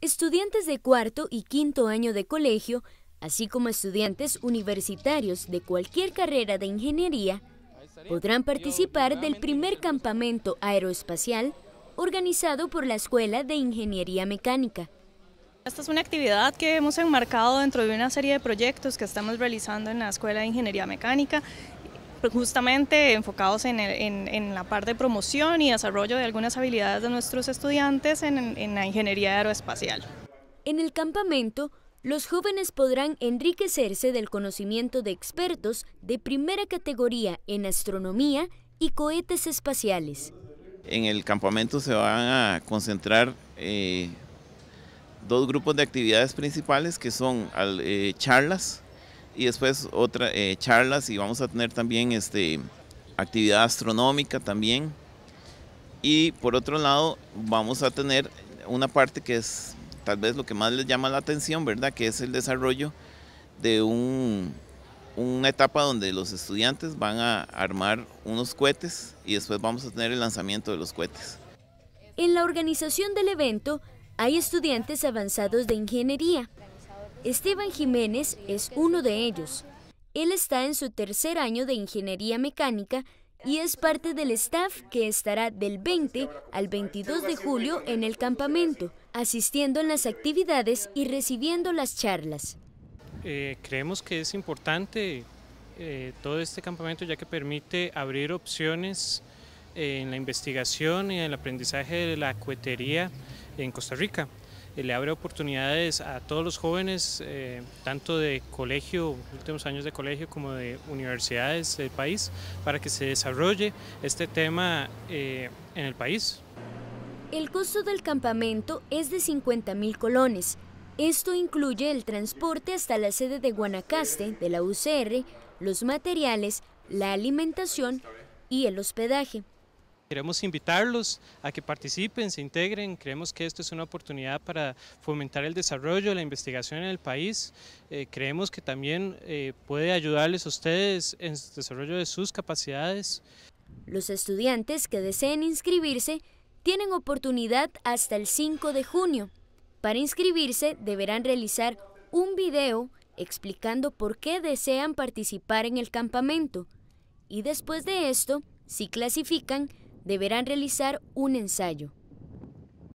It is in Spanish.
Estudiantes de cuarto y quinto año de colegio, así como estudiantes universitarios de cualquier carrera de ingeniería, podrán participar del primer campamento aeroespacial organizado por la Escuela de Ingeniería Mecánica. Esta es una actividad que hemos enmarcado dentro de una serie de proyectos que estamos realizando en la Escuela de Ingeniería Mecánica justamente enfocados en, la parte de promoción y desarrollo de algunas habilidades de nuestros estudiantes en, la ingeniería aeroespacial. En el campamento, los jóvenes podrán enriquecerse del conocimiento de expertos de primera categoría en astronomía y cohetes espaciales. En el campamento se van a concentrar eh, dos grupos de actividades principales que son eh, charlas y después otra eh, charlas y vamos a tener también este, actividad astronómica también. Y por otro lado, vamos a tener una parte que es tal vez lo que más les llama la atención, ¿verdad? Que es el desarrollo de una etapa donde los estudiantes van a armar unos cohetes y después vamos a tener el lanzamiento de los cohetes. En la organización del evento hay estudiantes avanzados de ingeniería, Esteban Jiménez es uno de ellos. Él está en su tercer año de ingeniería mecánica y es parte del staff que estará del 20 al 22 de julio en el campamento, asistiendo en las actividades y recibiendo las charlas. Eh, creemos que es importante eh, todo este campamento ya que permite abrir opciones eh, en la investigación y el aprendizaje de la acuetería en Costa Rica. Eh, le abre oportunidades a todos los jóvenes, eh, tanto de colegio, últimos años de colegio, como de universidades del país, para que se desarrolle este tema eh, en el país. El costo del campamento es de 50 mil colones. Esto incluye el transporte hasta la sede de Guanacaste de la UCR, los materiales, la alimentación y el hospedaje. Queremos invitarlos a que participen, se integren. Creemos que esto es una oportunidad para fomentar el desarrollo, la investigación en el país. Eh, creemos que también eh, puede ayudarles a ustedes en el desarrollo de sus capacidades. Los estudiantes que deseen inscribirse tienen oportunidad hasta el 5 de junio. Para inscribirse deberán realizar un video explicando por qué desean participar en el campamento y después de esto, si clasifican, deberán realizar un ensayo